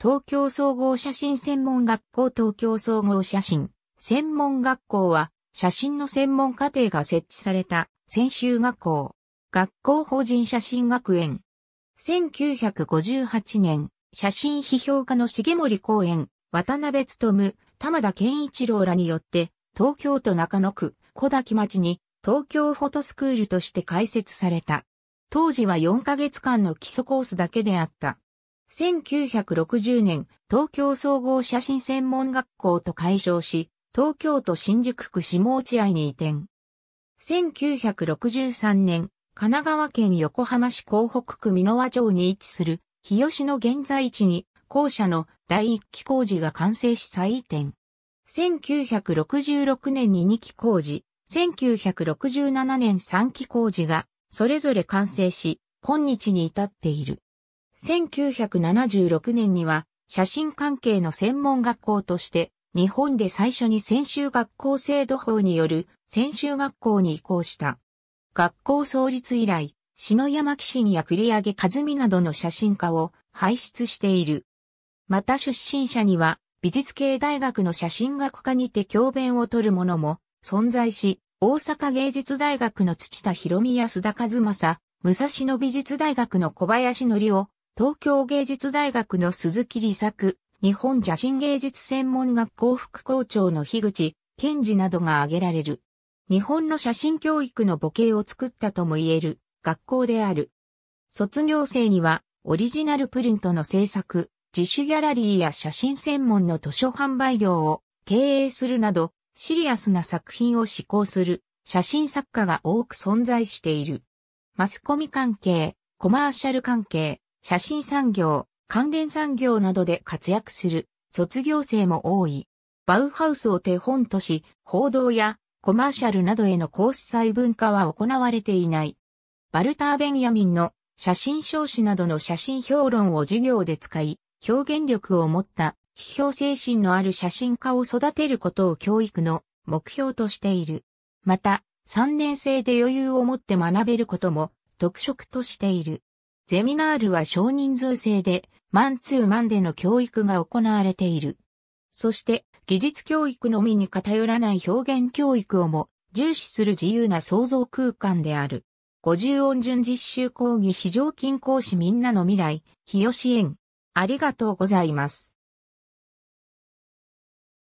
東京総合写真専門学校東京総合写真専門学校は写真の専門課程が設置された専修学校。学校法人写真学園。1958年、写真批評家の重森公園、渡辺勤玉田健一郎らによって東京都中野区小滝町に東京フォトスクールとして開設された。当時は4ヶ月間の基礎コースだけであった。1960年、東京総合写真専門学校と解消し、東京都新宿区下落合に移転。1963年、神奈川県横浜市港北区美濃和町に位置する、日吉の現在地に、校舎の第1期工事が完成し再移転。1966年に2期工事、1967年3期工事が、それぞれ完成し、今日に至っている。1976年には写真関係の専門学校として日本で最初に専修学校制度法による専修学校に移行した。学校創立以来、篠山紀信や栗上和美などの写真家を輩出している。また出身者には美術系大学の写真学科にて教鞭を取る者も存在し、大阪芸術大学の土田博美や須田和正、武蔵野美術大学の小林則夫、東京芸術大学の鈴木理作、日本写真芸術専門学校副校長の樋口、賢治などが挙げられる。日本の写真教育の母系を作ったとも言える学校である。卒業生にはオリジナルプリントの制作、自主ギャラリーや写真専門の図書販売業を経営するなど、シリアスな作品を施行する写真作家が多く存在している。マスコミ関係、コマーシャル関係、写真産業、関連産業などで活躍する卒業生も多い。バウハウスを手本とし、報道やコマーシャルなどへの公ス細分化は行われていない。バルター・ベンヤミンの写真少子などの写真評論を授業で使い、表現力を持った批評精神のある写真家を育てることを教育の目標としている。また、3年生で余裕を持って学べることも特色としている。ゼミナールは少人数制で、マンツーマンでの教育が行われている。そして、技術教育のみに偏らない表現教育をも重視する自由な創造空間である。五十音順実習講義非常勤講師みんなの未来、日吉園。ありがとうございます。